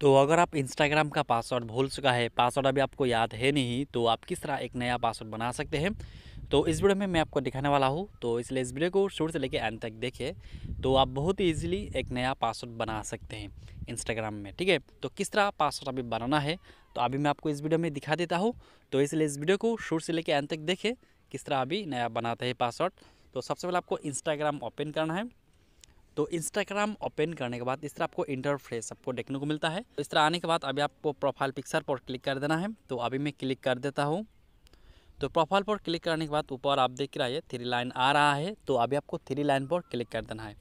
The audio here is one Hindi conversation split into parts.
तो अगर आप इंस्टाग्राम का पासवर्ड भूल चुका है पासवर्ड अभी आपको याद है नहीं तो आप किस तरह एक नया पासवर्ड बना सकते हैं तो इस वीडियो में मैं आपको दिखाने वाला हूँ तो इसलिए इस वीडियो को शुरू से लेकर एंड तक देखिए तो आप बहुत ही ईजिली एक नया पासवर्ड बना सकते हैं इंस्टाग्राम में ठीक है तो किस तरह पासवर्ड अभी बनाना है तो अभी मैं आपको इस वीडियो में दिखा देता हूँ तो इसलिए इस वीडियो को शुरू से लेकर एंड तक देखें किस तरह अभी नया बनाते हैं पासवर्ड तो सबसे पहले आपको इंस्टाग्राम ओपन करना है तो इंस्टाग्राम ओपन करने के बाद इस तरह आपको इंटरफेस आपको देखने को मिलता है इस तरह आने के बाद अभी आपको प्रोफाइल पिक्चर पर क्लिक कर देना है तो अभी मैं क्लिक कर देता हूँ तो प्रोफाइल पर क्लिक करने के बाद ऊपर आप देख रहे है थ्री लाइन आ रहा है तो अभी आपको थ्री लाइन पर क्लिक कर देना है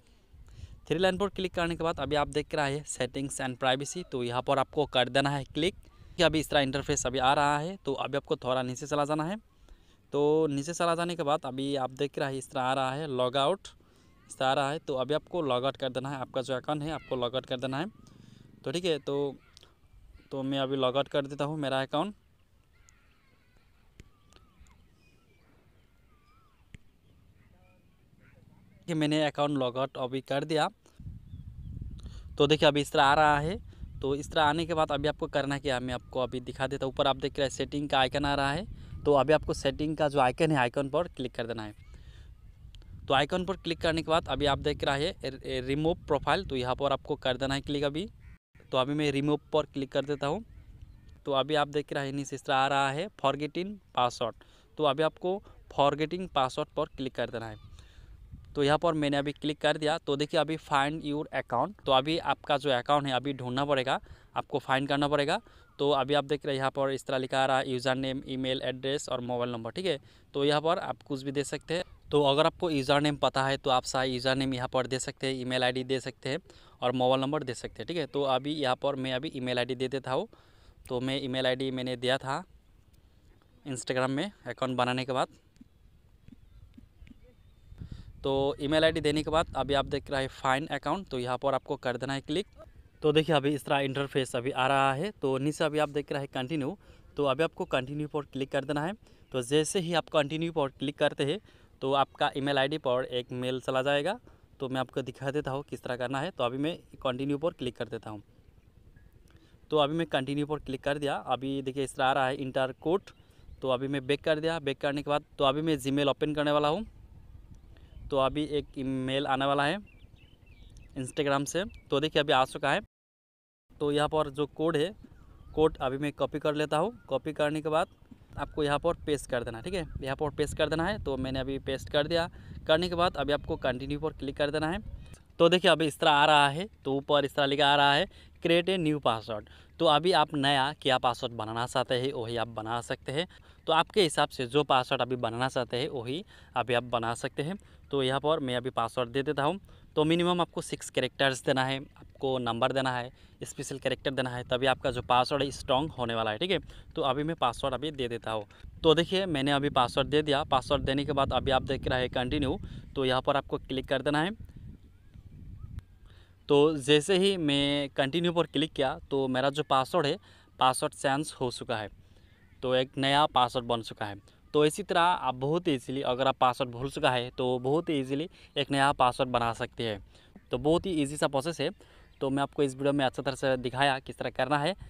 थ्री लाइन पर क्लिक करने के बाद अभी आप देख रहे है सेटिंग्स एंड प्राइवेसी तो यहाँ पर आपको कर देना है क्लिक अभी इस तरह इंटरफेस अभी आ रहा है तो अभी आपको थोड़ा नीचे चला जाना है तो नीचे चला जाने के बाद अभी आप देख रहे है इस तरह आ रहा है लॉग आउट से आ रहा है तो अभी आपको लॉग आउट कर देना है आपका जो अकाउंट है आपको लॉग आउट कर देना है तो ठीक है तो तो मैं अभी लॉग आउट कर देता हूँ मेरा अकाउंट कि मैंने अकाउंट लॉग आउट अभी कर दिया तो देखिए अभी इस तरह आ रहा है तो इस तरह आने के बाद अभी आपको करना क्या मैं आपको अभी दिखा देता हूँ ऊपर आप देख रहे हैं सेटिंग का आइकन आ रहा है तो अभी आपको सेटिंग का जो आइकन है आइकन पर क्लिक कर देना है तो आइकन पर क्लिक करने के बाद अभी आप देख रहा है रिमूव प्रोफाइल तो यहाँ पर आपको कर देना है क्लिक अभी तो अभी मैं रिमूव पर क्लिक कर देता हूँ तो अभी आप देख रहा है नीचे इस तरह आ रहा है फॉरगेटिंग पासवर्ड तो अभी आपको फॉरगेटिंग पासवर्ड पर क्लिक कर देना है तो यहाँ पर मैंने अभी क्लिक कर दिया तो देखिए अभी फाइंड योर अकाउंट तो अभी आपका जो अकाउंट है अभी ढूंढना पड़ेगा आपको फाइंड करना पड़ेगा तो अभी आप देख रहे हैं यहाँ पर इस तरह लिखा आ रहा है यूज़र नेम ईमेल एड्रेस और मोबाइल नंबर ठीक है तो यहाँ पर आप कुछ भी दे सकते हैं तो अगर आपको यूज़र नेम पता है तो आप सारा यूज़र नेम यहाँ पर दे सकते हैं ईमेल आईडी दे सकते हैं और मोबाइल नंबर दे सकते हैं ठीक है तो अभी यहाँ पर मैं अभी ईमेल आईडी दे देता हूँ तो मैं ईमेल आईडी मैंने दिया था इंस्टाग्राम में अकाउंट बनाने के बाद तो ईमेल आईडी देने के बाद अभी आप देख रहे हैं फाइन अकाउंट तो यहाँ पर आपको कर देना है क्लिक तो देखिए अभी इस तरह इंटरफेस अभी आ रहा है तो नीचे अभी आप देख रहे हैं कंटिन्यू तो अभी आपको कंटिन्यू पर क्लिक कर देना है तो जैसे ही आप कंटिन्यू पर क्लिक करते हैं तो आपका ईमेल आईडी पर एक मेल चला जाएगा तो मैं आपको दिखा देता हूँ किस तरह करना है तो अभी मैं कंटिन्यू पर क्लिक कर देता हूँ तो अभी मैं कंटिन्यू पर क्लिक कर दिया अभी देखिए इस तरह आ रहा है इंटर कोड तो अभी मैं बैक कर दिया बैक करने के बाद तो अभी मैं जी ओपन करने वाला हूँ तो अभी एक मेल आने वाला है इंस्टाग्राम से तो देखिए अभी आ चुका है तो यहाँ पर जो कोड है कोड अभी मैं कॉपी कर लेता हूँ कॉपी करने के बाद आपको यहाँ पर पेस्ट कर देना है ठीक है यहाँ पर पेस्ट कर देना है तो मैंने अभी पेस्ट कर दिया करने के बाद अभी आपको कंटिन्यू पर क्लिक कर देना है तो देखिए अभी इस तरह आ रहा है तो ऊपर इस तरह लिखा आ रहा है क्रिएट ए न्यू पासवर्ड तो अभी आप नया क्या पासवर्ड बनाना चाहते हैं वही आप बना सकते हैं तो आपके हिसाब से जो पासवर्ड अभी बनाना चाहते हैं वही अभी आप बना सकते हैं तो यहाँ पर मैं अभी पासवर्ड दे देता हूँ तो मिनिमम आपको सिक्स करेक्टर्स देना है आपको नंबर देना है स्पेशल कैरेक्टर देना है तभी आपका जो पासवर्ड है स्ट्रॉन्ग होने वाला है ठीक है तो अभी मैं पासवर्ड अभी दे देता हूँ तो देखिए मैंने अभी पासवर्ड दे दिया पासवर्ड देने के बाद अभी आप देख रहे हैं कंटिन्यू तो यहाँ पर आपको क्लिक कर देना है तो जैसे ही मैं कंटिन्यू पर क्लिक किया तो मेरा जो पासवर्ड है पासवर्ड चेंज हो चुका है तो एक नया पासवर्ड बन चुका है तो इसी तरह आप बहुत ईजीली अगर आप पासवर्ड भूल चुका है तो बहुत ही ईजिली एक नया पासवर्ड बना सकते हैं तो बहुत ही ईजी सा प्रोसेस है तो मैं आपको इस वीडियो में अच्छा तरह से दिखाया किस तरह करना है